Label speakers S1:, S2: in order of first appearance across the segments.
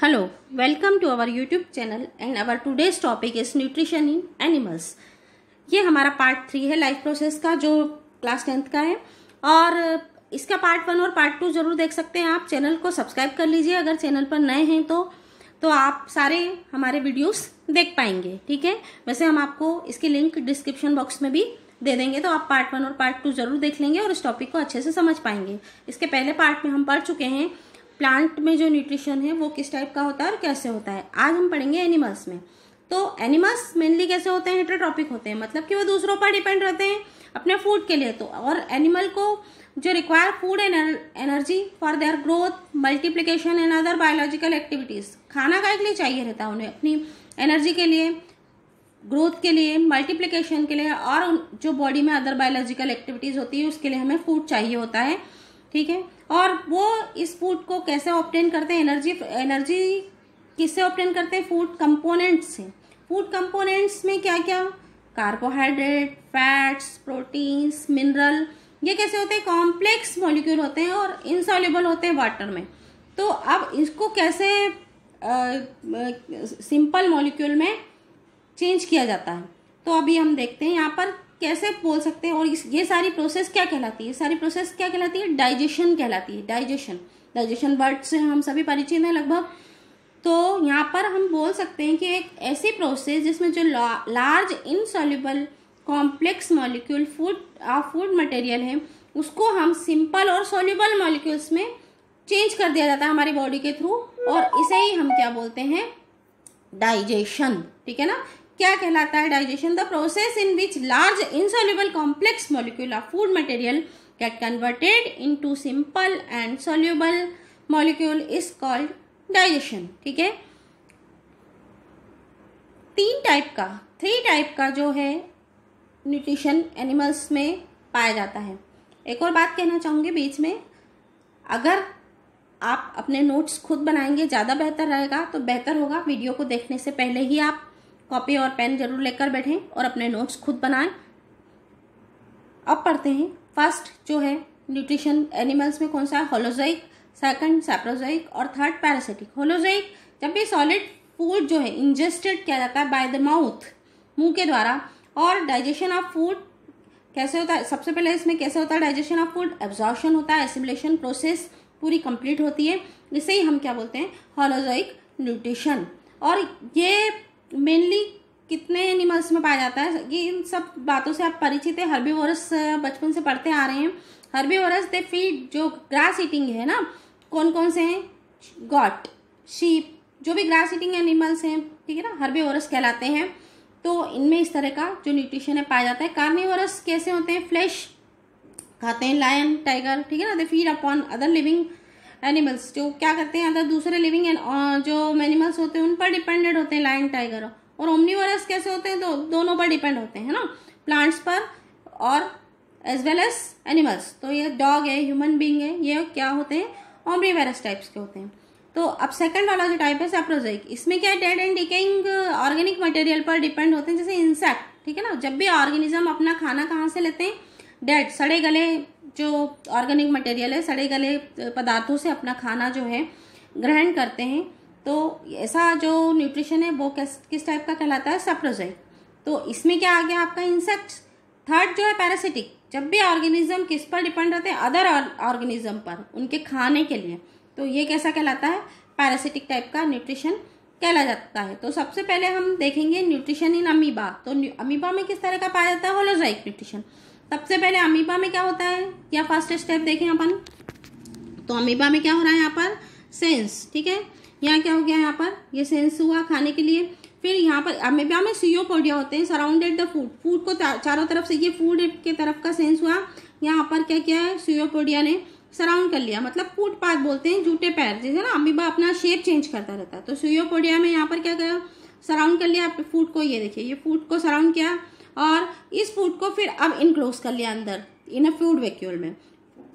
S1: Hello, welcome to our YouTube channel and our today's topic is nutrition in animals. ये हमारा part three है life process का जो class tenth का है और इसका पार्ट वन और पार्ट टू जरूर देख सकते हैं आप चैनल को सब्सक्राइब कर लीजिए अगर चैनल पर नए हैं तो तो आप सारे हमारे वीडियोस देख पाएंगे ठीक है वैसे हम आपको इसकी लिंक डिस्क्रिप्शन बॉक्स में भी दे देंगे तो आप पार्ट वन और पार्ट टू जरूर देख लेंगे और इस टॉपिक को अच्छे से समझ पाएंगे इसके पहले पार्ट में हम पढ़ चुके हैं प्लांट में जो न्यूट्रिशन है वो किस टाइप का होता है और कैसे होता है आज हम पढ़ेंगे एनिमल्स में तो एनिमल्स मेनली कैसे होते हैं हेट्रोट्रॉपिक होते हैं मतलब कि वो दूसरों पर डिपेंड रहते हैं अपने फूड के लिए तो और एनिमल को जो require food and energy for their growth multiplication and other biological activities खाना का एक लिए चाहिए रहता है उन्हें अपनी एनर्जी के लिए ग्रोथ के लिए मल्टीप्लिकेशन के लिए और जो बॉडी में अदर बायोलॉजिकल एक्टिविटीज़ होती है उसके लिए हमें फूड चाहिए होता है ठीक है और वो इस फूड को कैसे ऑप्टेन करते हैं एनर्जी एनर्जी किससे ऑप्टेन करते हैं फूड कंपोनेंट्स से फूड कंपोनेंट्स में क्या क्या कार्बोहाइड्रेट फैट्स प्रोटीन्स मिनरल ये कैसे होते हैं कॉम्प्लेक्स मॉलिक्यूल होते हैं और इंसॉल्यूबल होते हैं वाटर में तो अब इसको कैसे सिंपल मॉलिक्यूल में चेंज किया जाता है तो अभी हम देखते हैं यहाँ पर कैसे बोल सकते हैं और ये सारी प्रोसेस क्या कहलाती है सारी प्रोसेस क्या कहलाती है डाइजेशन कहलाती है डाइजेशन डाइजेशन वर्ड से हम सभी परिचित हैं लगभग तो यहाँ पर हम बोल सकते हैं कि एक ऐसी प्रोसेस जिसमें जो large insoluble complex molecule food food material है उसको हम सिंपल और सोल्यूबल मॉलिक्यूल्स में चेंज कर दिया जाता है हमारी बॉडी के थ्रू और इसे ही हम क्या बोलते हैं डाइजेशन ठीक है ना क्या कहलाता है digestion the process in which large insoluble complex molecule of food material converted into simple and soluble molecule is called digestion ठीक है तीन टाइप का थ्री टाइप का जो है न्यूट्रिशन एनिमल्स में पाया जाता है एक और बात कहना चाहूँगी बीच में अगर आप अपने नोट्स खुद बनाएंगे ज़्यादा बेहतर रहेगा तो बेहतर होगा वीडियो को देखने से पहले ही आप कॉपी और पेन जरूर लेकर बैठें और अपने नोट्स खुद बनाएं अब पढ़ते हैं फर्स्ट जो है न्यूट्रिशन एनिमल्स में कौन सा होलोजाइक सेकंड सैप्रोजाइक और थर्ड पैरासिटिक होलोजाइक जब भी सॉलिड फूड जो है इंजेस्टेड किया जाता है बाय द माउथ मुंह के द्वारा और डाइजेशन ऑफ फूड कैसे होता है सबसे पहले इसमें कैसे होता है डाइजेशन ऑफ फूड एब्जॉर्शन होता है एसिमुलेशन प्रोसेस पूरी कंप्लीट होती है इसे ही हम क्या बोलते हैं हॉलोजोइक न्यूट्रिशन और ये मेनली कितने एनिमल्स में पाया जाता है ये इन सब बातों से आप परिचित है वोरस बचपन से पढ़ते आ रहे हैं हर्बीवोरस दे फीड जो ग्रास ईटिंग है ना कौन कौन से हैं गॉट शीप जो भी ग्रास ईटिंग एनिमल्स हैं ठीक है ना हर्बीवोरस कहलाते हैं तो इनमें इस तरह का जो न्यूट्रिशन है पाया जाता है कार्निवरस कैसे होते हैं फ्लैश खाते हैं लायन टाइगर ठीक है ना they feed upon other living animals जो क्या करते हैं अदर दूसरे लिविंग uh, जो एनिमल्स होते हैं उन पर डिपेंडेंट होते हैं लाइन टाइगर और ओमनीवरस कैसे होते हैं तो दोनों पर डिपेंड होते हैं ना प्लांट्स पर और एज वेल एज एनिमल्स तो ये डॉग है ह्यूमन बींग है ये क्या होते हैं ओमनीवरस टाइप्स के होते हैं तो अब सेकंड वाला जो टाइप है सेप्रोजोइक इसमें क्या है dead and decaying organic material पर डिपेंड होते हैं जैसे इंसेक्ट ठीक है ना जब भी ऑर्गेनिज्म अपना खाना कहाँ से लेते हैं डेड सड़े गले जो ऑर्गेनिक मटेरियल है सड़े गले पदार्थों से अपना खाना जो है ग्रहण करते हैं तो ऐसा जो न्यूट्रिशन है वो किस किस टाइप का कहलाता है सप्रोजाइक तो इसमें क्या आ गया आपका इंसेक्ट्स थर्ड जो है पैरासिटिक जब भी ऑर्गेनिज्म किस पर डिपेंड रहते हैं अदर ऑर्गेनिज्म पर उनके खाने के लिए तो ये कैसा कहलाता है पैरासिटिक टाइप का न्यूट्रिशन कहला जाता है तो सबसे पहले हम देखेंगे न्यूट्रिशन इन अमीबा तो अमीबा में किस तरह का पाया जाता है होलोजाइक न्यूट्रिशन सबसे पहले अमीबा में क्या होता है क्या फर्स्ट स्टेप देखें अपन तो अमीबा में क्या हो रहा है यहाँ पर सेंस ठीक है यहाँ क्या हो गया यहाँ पर ये सेंस हुआ खाने के लिए फिर यहाँ पर अमीबा में सीओपोडिया होते हैं सराउंडेड द फूड फूड को चारों तरफ से ये फूड के तरफ का सेंस हुआ यहाँ पर क्या किया है सीओपोडिया ने सराउंड कर लिया मतलब फूट पाथ बोलते हैं जूटे पैर जैसे ना अमीबा अपना शेप चेंज करता रहता है तो सीओपोडिया में यहाँ पर क्या करा सराउंड कर लिया फूड को ये देखिए ये फूड को सराउंड किया और इस फूड को फिर अब इनक्लोज कर लिया अंदर इन अ फूड वैक्यूल में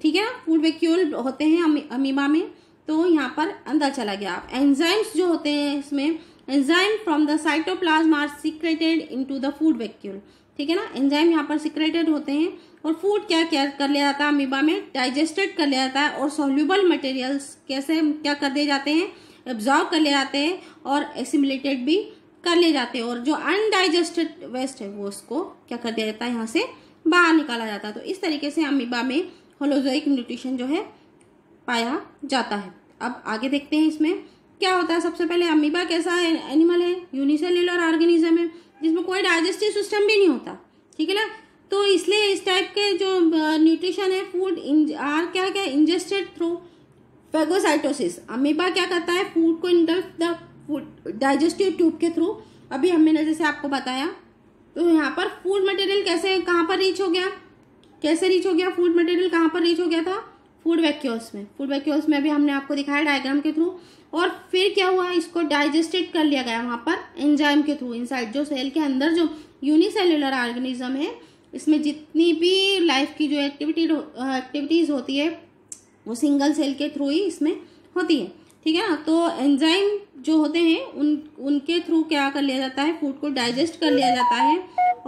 S1: ठीक है फूड वैक्यूल होते हैं अमीबा में तो यहाँ पर अंदर चला गया आप एंजाइम्स जो होते हैं इसमें enzyme from the cytoplasm are secreted into the food vacuole ठीक है ना एंजाइम यहाँ पर सिक्रेटेड होते हैं और फूड क्या क्या कर लिया जाता है अमीबा में डाइजेस्टेड कर लिया जाता है और सोल्यूबल मटेरियल्स कैसे क्या कर दिए जाते हैं एब्जॉर्व कर लिया जाते हैं और एसिमुलेटेड भी कर ले जाते हैं और जो अनडाइजेस्टेड वेस्ट है वो उसको क्या कर दिया जाता है यहाँ से बाहर निकाला जाता है तो इस तरीके से अमीबा में होलोजोइक न्यूट्रिशन जो है पाया जाता है अब आगे देखते हैं इसमें क्या होता है सबसे पहले अमीबा कैसा एनिमल है यूनिसेल्यूलर ऑर्गेनिज्म है जिसमें कोई डाइजेस्टिव सिस्टम भी नहीं होता ठीक है ना तो इसलिए इस टाइप के जो न्यूट्रिशन है फूड आर क्या क्या इंजेस्टेड थ्रू फेगोसाइटोसिस अमीबा क्या करता है फूड को enter the food digestive tube के थ्रू अभी हमने जैसे आपको बताया तो यहाँ पर फूड मटेरियल कैसे कहाँ पर रीच हो गया कैसे रीच हो गया फूड मटेरियल कहाँ पर रीच हो गया था फूड वैक्यूल्स में फूड वैक्यूल्स में अभी हमने आपको दिखाया डायग्राम के थ्रू और फिर क्या हुआ इसको डाइजेस्टेड कर लिया गया वहाँ पर एंजाइम के थ्रू इनसाइड जो सेल के अंदर जो यूनिसेल्युलर ऑर्गेनिज्म है इसमें जितनी भी लाइफ की जो एक्टिविटी एक्टिविटीज़ uh, होती है वो सिंगल सेल के थ्रू ही इसमें होती है ठीक है तो एंजाइम जो होते हैं उन उनके थ्रू क्या कर लिया जाता है फूड को डाइजेस्ट कर लिया जाता है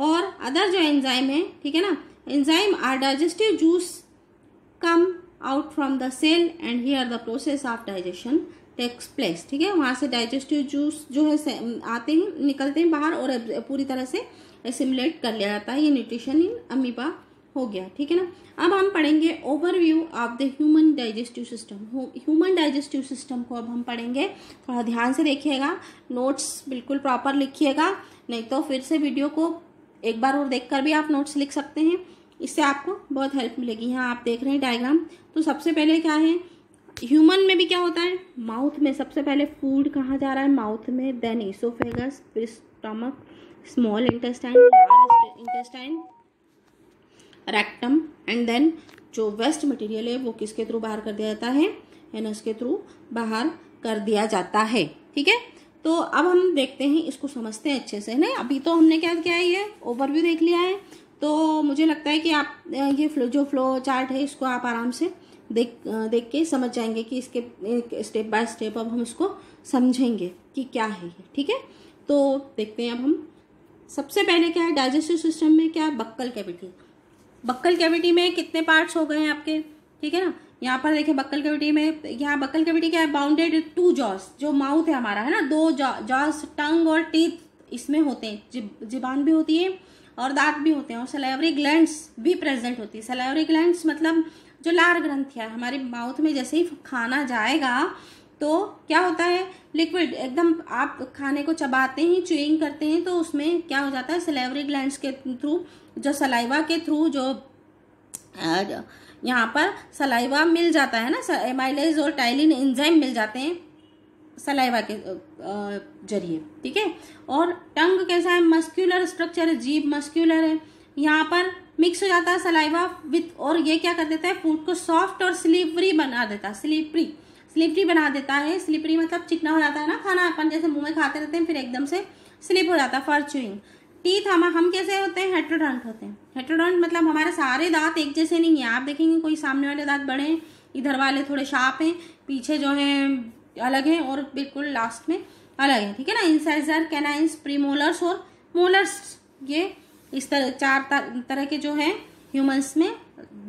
S1: और अदर जो एंजाइम है ठीक है ना enzyme are digestive juice come out from the cell and he are the process of digestion takes place ठीक है वहाँ से डाइजेस्टिव जूस जो है आते हैं निकलते हैं बाहर और पूरी तरह से एसिमुलेट कर लिया जाता है ये न्यूट्रिशन इन अमीबा हो गया ठीक है ना अब हम पढ़ेंगे overview of the human digestive system human digestive system को अब हम पढ़ेंगे थोड़ा ध्यान से देखिएगा नोट्स बिल्कुल प्रॉपर लिखिएगा नहीं तो फिर से वीडियो को एक बार और देखकर भी आप नोट्स लिख सकते हैं इससे आपको बहुत हेल्प मिलेगी यहाँ आप देख रहे हैं डायग्राम तो सबसे पहले क्या है ह्यूमन में भी क्या होता है माउथ में सबसे पहले फूड कहाँ जा रहा है माउथ में देन इसोफेगस फिर stomach small intestine large intestine rectum and then जो वेस्ट मटेरियल है वो किसके थ्रू बाहर कर दिया जाता है एनस के थ्रू बाहर कर दिया जाता है ठीक है तो अब हम देखते हैं इसको समझते हैं अच्छे से है ना अभी तो हमने क्या किया है ये ओवरव्यू देख लिया है तो मुझे लगता है कि आप ये फ्लो जो फ्लो चार्ट है इसको आप आराम से देख देख के समझ जाएंगे कि इसके स्टेप बाय स्टेप अब हम इसको समझेंगे कि क्या है ये ठीक है तो देखते हैं अब हम सबसे पहले क्या है डाइजेस्टिव सिस्टम में क्या बक्कल कैपिटल बक्कल कैविटी में कितने पार्ट्स हो गए हैं आपके ठीक है ना यहाँ पर देखिए बक्कल कैविटी में यहाँ बक्कल कैविटी क्या है बाउंडेड टू जॉस जो माउथ है हमारा है ना दो जॉस टंग और टीथ इसमें होते हैं जिब जिबान भी होती है और दांत भी होते हैं और सलावरी ग्लैंड्स भी प्रेजेंट होती है सलावरी ग्लैंड्स मतलब जो लार ग्रंथियाँ हमारे माउथ में जैसे ही खाना जाएगा तो क्या होता है लिक्विड एकदम आप खाने को चबाते हैं चुइंग करते हैं तो उसमें क्या हो जाता है सलेवरी ग्लैंड्स के थ्रू जो सलाइवा के थ्रू जो यहाँ पर सलाइवा मिल जाता है ना एमाइलेज और टाइलिन एंजाइम मिल जाते हैं सलाइवा के जरिए ठीक है और टंग कैसा है मस्क्यूलर स्ट्रक्चर है जीभ मस्क्यूलर है यहाँ पर मिक्स हो जाता है सलाइवा विथ और ये क्या कर देता है फूड को सॉफ्ट और स्लीपरी बना देता है स्लीपरी स्लिपरी बना देता है स्लिपरी मतलब चिकना हो जाता है ना खाना अपन जैसे मुंह में खाते रहते हैं फिर एकदम से स्लिप हो जाता है फॉर चूइंग टीथ हम हम कैसे होते हैं हेट्रोडंट होते हैं हेट्रोडंट मतलब हमारे सारे दांत एक जैसे नहीं है आप देखेंगे कोई सामने वाले दांत बड़े हैं इधर वाले थोड़े शार्प हैं पीछे जो है अलग हैं और बिल्कुल लास्ट में अलग है ठीक है ना इंसाइजर कैनाइंस प्रीमोलर्स और मोलर्स ये इस तरह चार तरह के जो है ह्यूमन्स में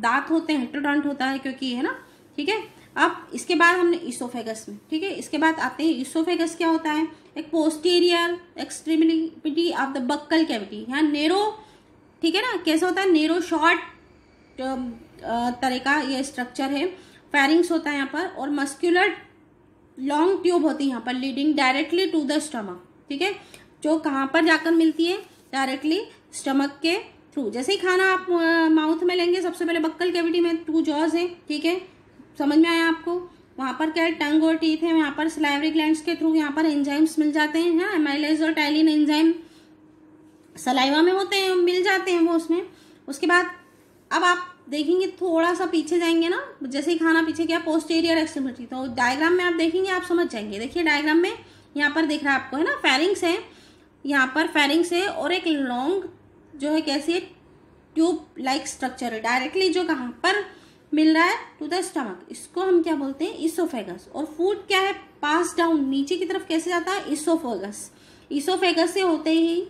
S1: दांत होते हैं हेट्रोडंट होता है क्योंकि है ना ठीक है अब इसके बाद हमने इसोफेगस में ठीक है इसके बाद आते हैं इसोफेगस क्या होता है एक posterior extremity of the buccal cavity यहाँ नेरो ठीक है ना कैसे होता है नेरो शॉर्ट um, uh, तरह का ये स्ट्रक्चर है फेरिंग्स होता है यहाँ पर और मस्क्यूलर लॉन्ग ट्यूब होती है यहाँ पर leading directly to the stomach ठीक है जो कहाँ पर जाकर मिलती है डायरेक्टली स्टमक के थ्रू जैसे ही खाना आप माउथ uh, में लेंगे सबसे पहले बक्कल कैविटी में टू जॉज है ठीक है समझ में आया आपको वहाँ पर क्या है टंग और टीथ है वहाँ पर सलाइवरी ग्लैंड्स के थ्रू यहाँ पर एंजाइम्स मिल जाते हैं हाँ और टाइलिन एंजाइम सलाइवा में होते हैं मिल जाते हैं वो उसमें उसके बाद अब आप देखेंगे थोड़ा सा पीछे जाएंगे ना जैसे ही खाना पीछे गया पोस्टेरियर एक्सट्रीमिटी तो डायग्राम में आप देखेंगे आप समझ जाएंगे देखिए डायग्राम में यहाँ पर दिख रहा है आपको है ना फेरिंग्स है यहाँ पर फेरिंग्स है और एक लॉन्ग जो है कैसी ट्यूब लाइक स्ट्रक्चर है डायरेक्टली जो कहाँ पर मिल रहा है टू द स्टमक इसको हम क्या बोलते हैं इसोफेगस और फूड क्या है पास डाउन नीचे की तरफ कैसे जाता है इसोफेगस इसोफेगस से होते ही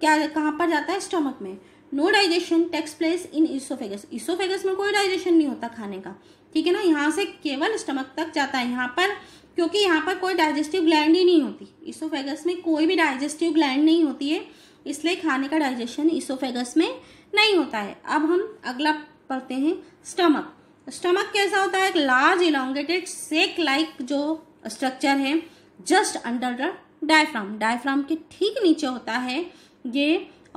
S1: क्या कहाँ पर जाता है स्टमक में no digestion takes place in oesophagus oesophagus में कोई डाइजेशन नहीं होता खाने का ठीक है ना यहाँ से केवल स्टमक तक जाता है यहाँ पर क्योंकि यहाँ पर कोई डाइजेस्टिव ग्लैंड ही नहीं होती इसोफेगस में कोई भी डाइजेस्टिव ग्लैंड नहीं होती है इसलिए खाने का डाइजेशन इसोफेगस में नहीं होता है अब हम अगला पढ़ते हैं स्टमक स्टमक कैसा होता है एक लार्ज इलांगेटेड सेक लाइक जो स्ट्रक्चर है just under the diaphragm diaphragm के ठीक नीचे होता है ये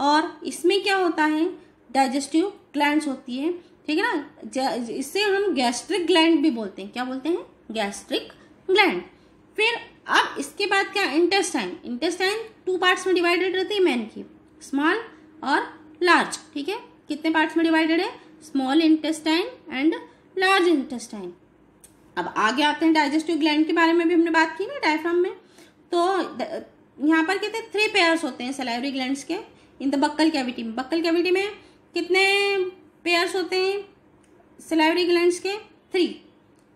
S1: और इसमें क्या होता है डाइजेस्टिव ग्लैंड होती है ठीक है ना इससे हम गैस्ट्रिक ग्लैंड भी बोलते हैं क्या बोलते हैं गैस्ट्रिक ग्लैंड फिर अब इसके बाद क्या इंटेस्टाइन इंटेस्टाइन टू पार्ट्स में डिवाइडेड रहती है मैन की स्मॉल और लार्ज ठीक है कितने पार्ट्स में डिवाइडेड है small intestine and large intestine अब आगे आते हैं डाइजेस्टिव ग्लैंड के बारे में भी हमने बात की ना डायफ्राम में तो यहाँ पर कहते हैं थ्री पेयर्स होते हैं सलाइवरी ग्लैंड के इन द बक्कल कैविटी में बक्कल कैविटी में कितने पेयर्स होते हैं सलाइवरी ग्लैंड के थ्री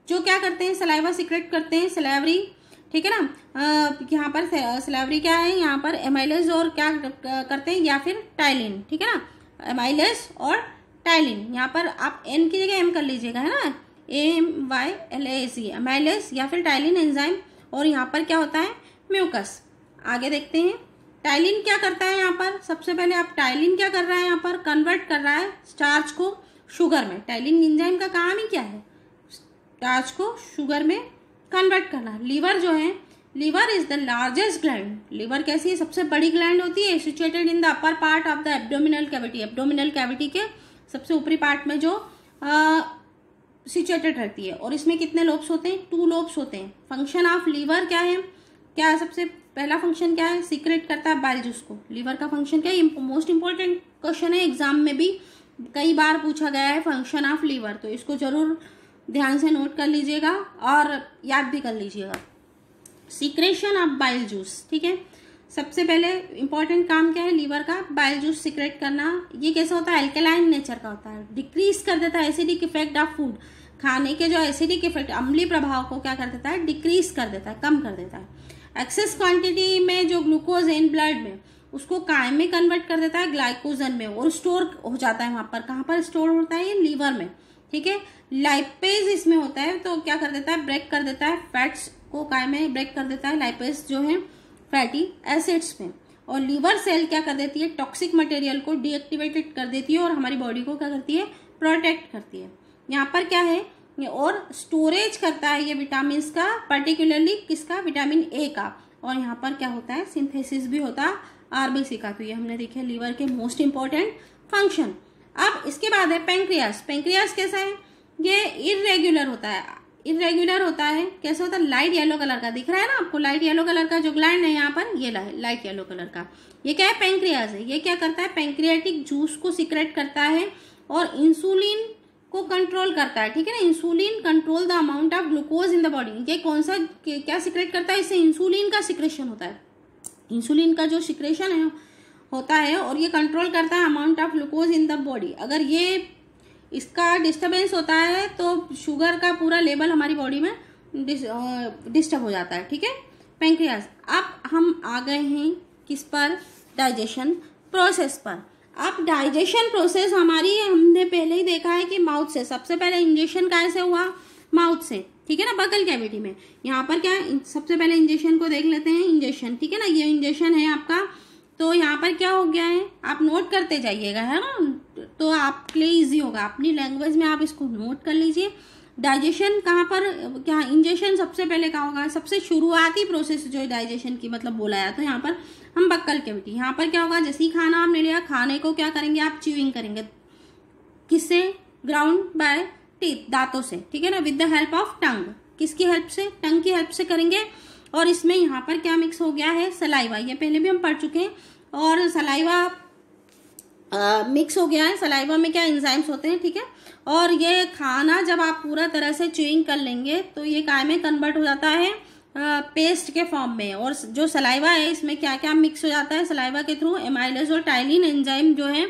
S1: जो क्या करते हैं सलाइवा सिक्रेट करते हैं सलाइवरी ठीक है ना यहाँ पर सलाइवरी क्या है यहाँ पर एमाइलस और क्या करते हैं या फिर टाइलिन ठीक है ना एमाइलस और टाइलिन यहाँ पर आप एन की जगह एम कर लीजिएगा है ना M Y L A C S या फिर टाइलिन एंजाइम और यहाँ पर क्या होता है म्यूकस आगे देखते हैं टाइलिन क्या करता है यहाँ पर सबसे पहले आप टाइलिन क्या कर रहा है यहाँ पर कन्वर्ट कर रहा है स्टार्च को शुगर में टाइलिन एंजाइम का काम ही क्या है स्टार्च को शुगर में कन्वर्ट करना लीवर जो है liver is the largest gland liver कैसी है सबसे बड़ी ग्लैंड होती है situated in the upper part of the abdominal cavity abdominal cavity के सबसे ऊपरी पार्ट में जो सिचुएटेड रहती है और इसमें कितने लोब्स होते हैं टू लोब्स होते हैं फंक्शन ऑफ लीवर क्या है क्या है सबसे पहला फंक्शन क्या है सीक्रेट करता है बाइल जूस को लीवर का फंक्शन क्या है मोस्ट इंपॉर्टेंट क्वेश्चन है एग्जाम में भी कई बार पूछा गया है फंक्शन ऑफ लीवर तो इसको जरूर ध्यान से नोट कर लीजिएगा और याद भी कर लीजिएगा सीक्रेशन ऑफ बाइल जूस ठीक है सबसे पहले इंपॉर्टेंट काम क्या है लीवर का बाइल जूस सिक्रेट करना ये कैसा होता है एल्केलाइन नेचर का होता है डिक्रीज कर देता है एसिडिक इफेक्ट ऑफ फूड खाने के जो एसिडिक इफेक्ट अम्ली प्रभाव को क्या कर देता है डिक्रीज कर देता है कम कर देता है एक्सेस क्वांटिटी में जो ग्लूकोज इन ब्लड में उसको काय में कन्वर्ट कर देता है ग्लाइकोजन में और स्टोर हो जाता है वहाँ पर कहाँ पर स्टोर होता है ये लीवर में ठीक है लाइपेज इसमें होता है तो क्या कर देता है ब्रेक कर देता है फैट्स को काय में ब्रेक कर देता है लाइपेज जो है फैटी एसिड्स में और लीवर सेल क्या कर देती है टॉक्सिक मटेरियल को डीएक्टिवेटेड कर देती है और हमारी बॉडी को क्या करती है प्रोटेक्ट करती है यहाँ पर क्या है और स्टोरेज करता है ये विटामिन का पर्टिकुलरली किसका विटामिन ए का और यहाँ पर क्या होता है सिंथेसिस भी होता है आरबीसी का तो ये हमने देखे लीवर के मोस्ट इंपॉर्टेंट फंक्शन अब इसके बाद है पेंक्रियास पेंक्रियास कैसा है ये इरेग्युलर होता है इरेगुलर होता है कैसे होता है लाइट येलो कलर का दिख रहा है ना आपको लाइट येलो कलर का जो ग्लैंड है यहाँ पर ये लाइट येलो कलर का ये क्या है पेंक्रियाज है ये क्या करता है पेंक्रियाटिक जूस को सिक्रेट करता है और इंसुलिन को कंट्रोल करता है ठीक है ना insulin control the amount of glucose in the body ये कौन सा क्या सिक्रेट करता है इससे इंसुलिन का सिक्रेशन होता है इंसुलिन का जो सिक्रेशन है होता है और ये कंट्रोल करता है amount of glucose in the body अगर ये इसका डिस्टर्बेंस होता है तो शुगर का पूरा लेवल हमारी बॉडी में डिस्टर्ब हो जाता है ठीक है पेंक्रियाज अब हम आ गए हैं किस पर डाइजेशन प्रोसेस पर अब डाइजेशन प्रोसेस हमारी हमने पहले ही देखा है कि माउथ से सबसे पहले इंजेक्शन कैसे हुआ माउथ से ठीक है ना बगल कैविटी में यहाँ पर क्या सबसे पहले इंजेक्शन को देख लेते हैं इंजेक्शन ठीक है ना ये इंजेक्शन है आपका तो यहाँ पर क्या हो गया है आप नोट करते जाइएगा है ना तो आपके लिए ईजी होगा अपनी लैंग्वेज में आप इसको नोट कर लीजिए डाइजेशन कहाँ पर क्या इंजेशन सबसे पहले कहाँ होगा सबसे शुरुआती प्रोसेस जो है डाइजेशन की मतलब बोला जाता है यहाँ पर हम बक्कल कैविटी यहाँ पर क्या होगा जैसे ही खाना आपने लिया खाने को क्या करेंगे आप च्यूइंग करेंगे किससे ग्राउंड बाय टीथ दांतों से ठीक है ना with the help of tongue किसकी हेल्प से टंग की हेल्प से करेंगे और इसमें यहाँ पर क्या मिक्स हो गया है सलाइवा ये पहले भी हम पढ़ चुके हैं और सलाइवा मिक्स हो गया है सलाइवा में क्या इंजाइम्स होते हैं ठीक है और ये खाना जब आप पूरा तरह से चुइंग कर लेंगे तो ये काय में कन्वर्ट हो जाता है पेस्ट के फॉर्म में और जो सलाइवा है इसमें क्या क्या मिक्स हो जाता है सलाइवा के थ्रू एमाइलेज और टाइलिन एंजाइम जो है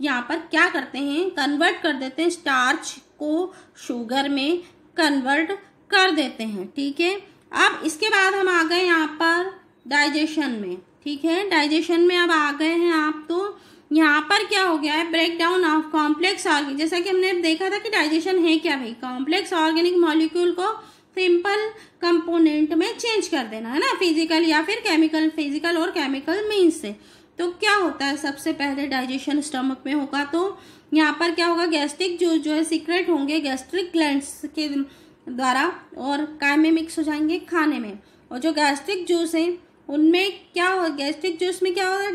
S1: यहाँ पर क्या करते हैं कन्वर्ट कर देते हैं स्टार्च को शुगर में कन्वर्ट कर देते हैं ठीक है अब इसके बाद हम आ गए यहाँ पर डाइजेशन में ठीक है डाइजेशन में अब आ गए हैं आप तो यहाँ पर क्या हो गया है break down of complex organic जैसा कि हमने देखा था कि डाइजेशन है क्या भाई कॉम्प्लेक्स ऑर्गेनिक मॉलिक्यूल को सिंपल कंपोनेंट में चेंज कर देना है ना फिजिकल या फिर केमिकल फिजिकल और केमिकल मीन्स से तो क्या होता है सबसे पहले डाइजेशन स्टमक में होगा तो यहाँ पर क्या होगा गैस्ट्रिक जो जो है सीक्रेट होंगे गैस्ट्रिक ग्लैंड्स के द्वारा और काय में मिक्स हो जाएंगे खाने में और जो गैस्ट्रिक जूस है उनमें क्या हो गैस्ट्रिक जूस में क्या होगा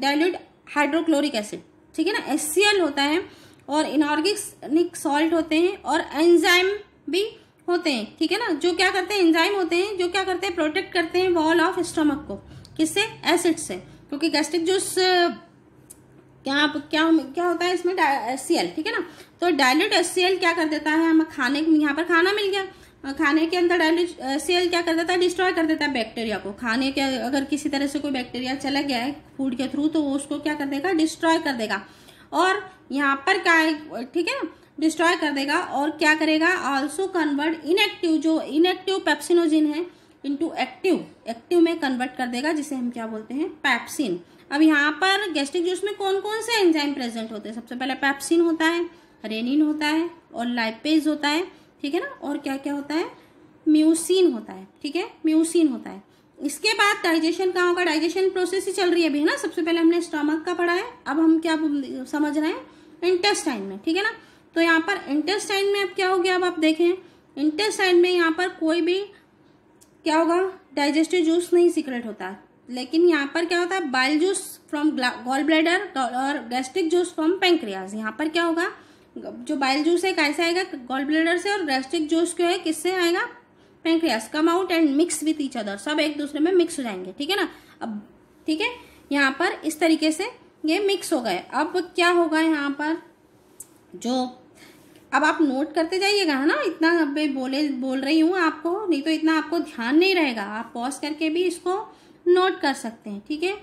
S1: डाइल्यूट uh, हाइड्रोक्लोरिक एसिड ठीक है ना एस होता है और इनऑर्गेनिक सॉल्ट होते हैं और एंजाइम भी होते हैं ठीक है ना जो क्या करते हैं एंजाइम होते हैं जो क्या करते हैं प्रोटेक्ट करते हैं वॉल ऑफ स्टमक को किससे एसिड से क्योंकि गैस्ट्रिक जूस क्या क्या क्या होता है इसमें एस ठीक है ना तो डायल्यूट एस क्या कर देता है हमें खाने यहाँ पर खाना मिल गया खाने के अंदर डाइल्यूट सेल क्या कर देता है डिस्ट्रॉय कर देता है बैक्टीरिया को खाने के अगर किसी तरह से कोई बैक्टीरिया चला गया है फूड के थ्रू तो वो उसको क्या कर देगा डिस्ट्रॉय कर देगा और यहाँ पर क्या है ठीक है डिस्ट्रॉय कर देगा और क्या करेगा ऑल्सो कन्वर्ट इनएक्टिव जो इनएक्टिव पैप्सिनोजिन है इंटू एक्टिव एक्टिव में कन्वर्ट कर देगा जिसे हम क्या बोलते हैं पैप्सिन अब यहाँ पर गैस्ट्रिक जूस में कौन कौन से एंजाइम प्रेजेंट होते हैं सबसे पहले पैप्सिन होता है रेनिन होता है और लाइपेज होता है ठीक है ना और क्या क्या होता है म्यूसिन होता है ठीक है म्यूसिन होता है इसके बाद डाइजेशन कहाँ होगा डाइजेशन प्रोसेस ही चल रही है अभी है ना सबसे पहले हमने स्टमक का पढ़ा है अब हम क्या समझ रहे हैं इंटेस्टाइन में ठीक है ना तो यहाँ पर इंटेस्टाइन में अब क्या हो गया अब आप देखें इंटेस्टाइन में यहाँ पर कोई भी क्या होगा डाइजेस्टिव जूस नहीं सीक्रेट होता लेकिन यहाँ पर क्या होता है bile juice from gall bladder और गैस्ट्रिक जूस फ्रॉम पेंक्रियाज यहाँ पर क्या होगा जो बाइल जूस है कैसे आएगा गोल ब्लेडर से और गैस्ट्रिक जूस जो है किससे आएगा pancreas come out and mix with each other सब एक दूसरे में मिक्स हो जाएंगे ठीक है ना अब ठीक है यहाँ पर इस तरीके से ये मिक्स हो गए अब क्या होगा यहाँ पर जो अब आप नोट करते जाइएगा है ना इतना अब बोले बोल रही हूँ आपको नहीं तो इतना आपको ध्यान नहीं रहेगा आप पॉज करके भी इसको नोट कर सकते हैं ठीक है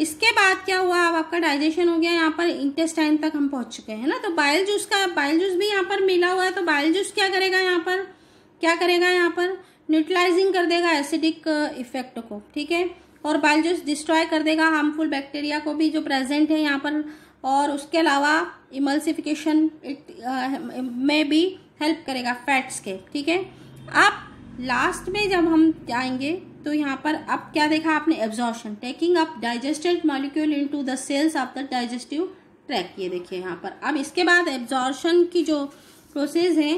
S1: इसके बाद क्या हुआ अब आपका डाइजेशन हो गया यहाँ पर इंटेस्टाइन तक हम पहुँच चुके हैं ना तो बाइल जूस का बाइल जूस भी यहाँ पर मिला हुआ है तो बाइल जूस क्या करेगा यहाँ पर क्या करेगा यहाँ पर न्यूट्रलाइजिंग कर देगा एसिडिक इफेक्ट uh, को ठीक है और बाइल जूस डिस्ट्रॉय कर देगा हार्मफुल बैक्टीरिया को भी जो प्रेजेंट है यहाँ पर और उसके अलावा इमल्सिफिकेशन uh, में भी हेल्प करेगा फैट्स के ठीक है अब लास्ट में जब हम जाएंगे तो यहाँ पर अब क्या देखा आपने absorption taking up digested molecule into the cells of the digestive tract ये देखिए यहाँ पर अब इसके बाद एब्जॉर्शन की जो प्रोसेस है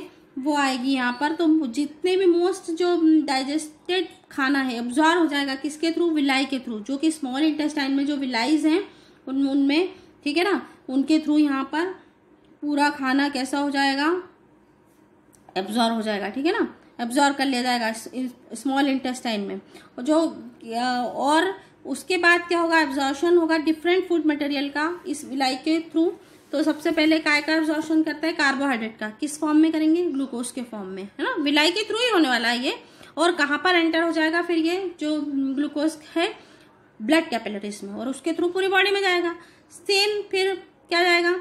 S1: वो आएगी यहाँ पर तो जितने भी मोस्ट जो डाइजेस्टेड खाना है एब्जॉर्व हो जाएगा किसके थ्रू विलाई के थ्रू जो कि स्मॉल इंटेस्टाइन में जो विलाइज हैं उन उनमें ठीक है ना उनके थ्रू यहाँ पर पूरा खाना कैसा हो जाएगा एब्जॉर्व हो जाएगा ठीक है ना एब्जॉर्व कर लिया जाएगा स्मॉल इंटेस्टाइन में और जो और उसके बाद क्या होगा एब्जॉर्शन होगा डिफरेंट फूड मटेरियल का इस विलाई के थ्रू तो सबसे पहले काय का एब्जॉर्शन करता है कार्बोहाइड्रेट का किस फॉर्म में करेंगे ग्लूकोज के फॉर्म में है ना विलाई के थ्रू ही होने वाला है ये और कहाँ पर एंटर हो जाएगा फिर ये जो ग्लूकोज है ब्लड कैपिलरीज में और उसके थ्रू पूरी बॉडी में जाएगा सेम फिर क्या जाएगा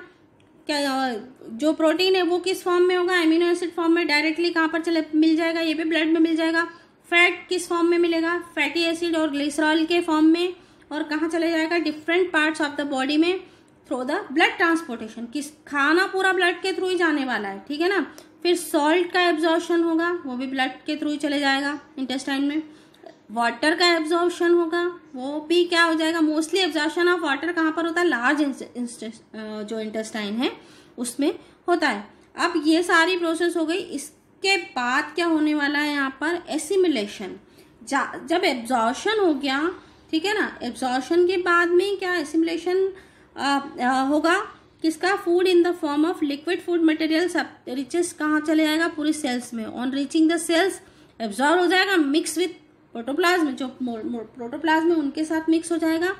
S1: क्या जो प्रोटीन है वो किस फॉर्म में होगा एमिनो एसिड फॉर्म में डायरेक्टली कहाँ पर चले मिल जाएगा ये भी ब्लड में मिल जाएगा फैट किस फॉर्म में मिलेगा फैटी एसिड और ग्लिसरॉल के फॉर्म में और कहाँ चले जाएगा different parts of the body में थ्रू द ब्लड ट्रांसपोर्टेशन किस खाना पूरा ब्लड के थ्रू ही जाने वाला है ठीक है ना फिर सॉल्ट का एब्जॉर्शन होगा वो भी ब्लड के थ्रू ही चले जाएगा इंटेस्टाइन में वाटर का एब्जॉर्प्शन होगा वो भी क्या हो जाएगा मोस्टली एब्जॉर्प्शन ऑफ वाटर कहाँ पर होता है लार्ज जो इंटेस्टाइन है उसमें होता है अब ये सारी प्रोसेस हो गई इसके बाद क्या होने वाला है यहाँ पर एसिमिलेशन जब एब्जॉर्शन हो गया ठीक है ना एब्जॉर्शन के बाद में क्या एसिमिलेशन होगा किसका food in the form of liquid food material सब रिचेस कहाँ चले जाएगा पूरी सेल्स में on reaching the cells absorb हो जाएगा मिक्स विथ प्रोटोप्लाज्म जो प्रोटोप्लाज्म है उनके साथ मिक्स हो जाएगा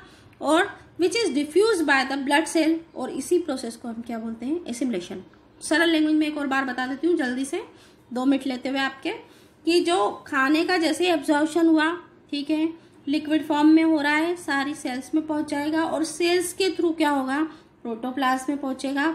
S1: और which is diffuse by the blood cell और इसी प्रोसेस को हम क्या बोलते हैं एसिमुलेशन सरल लैंग्वेज में एक और बार बता देती हूँ जल्दी से दो मिनट लेते हुए आपके कि जो खाने का जैसे एब्जॉर्बशन हुआ ठीक है लिक्विड फॉर्म में हो रहा है सारी सेल्स में पहुंच जाएगा और सेल्स के थ्रू क्या होगा प्रोटोप्लाज्म में पहुंचेगा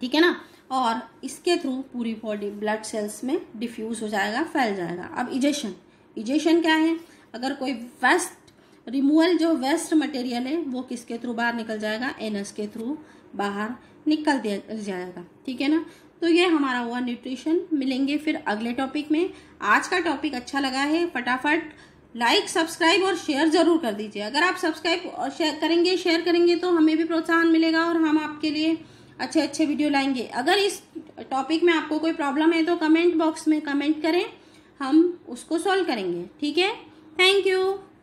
S1: ठीक है ना और इसके थ्रू पूरी बॉडी ब्लड सेल्स में डिफ्यूज हो जाएगा फैल जाएगा अब इजेशन इजेशन क्या है अगर कोई वेस्ट रिमूवल जो वेस्ट मटेरियल है वो किसके थ्रू बाहर निकल जाएगा एनएस के थ्रू बाहर निकल दिया जाएगा ठीक है ना तो ये हमारा हुआ न्यूट्रिशन मिलेंगे फिर अगले टॉपिक में आज का टॉपिक अच्छा लगा है फटाफट लाइक सब्सक्राइब और शेयर जरूर कर दीजिए अगर आप सब्सक्राइब और शेयर करेंगे शेयर करेंगे तो हमें भी प्रोत्साहन मिलेगा और हम आपके लिए अच्छे अच्छे वीडियो लाएंगे अगर इस टॉपिक में आपको कोई प्रॉब्लम है तो कमेंट बॉक्स में कमेंट करें हम उसको सॉल्व करेंगे ठीक है थैंक यू